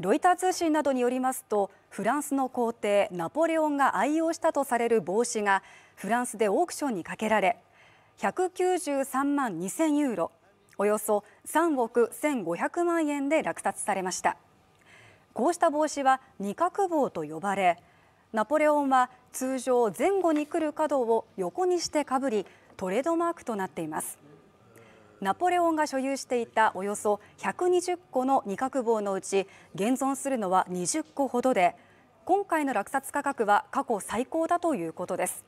ロイター通信などによりますとフランスの皇帝ナポレオンが愛用したとされる帽子がフランスでオークションにかけられ193万2000ユーロおよそ3億1500万円で落札されましたこうした帽子は二角帽と呼ばれナポレオンは通常前後に来る角を横にしてかぶりトレードマークとなっていますナポレオンが所有していたおよそ120個の二角棒のうち現存するのは20個ほどで今回の落札価格は過去最高だということです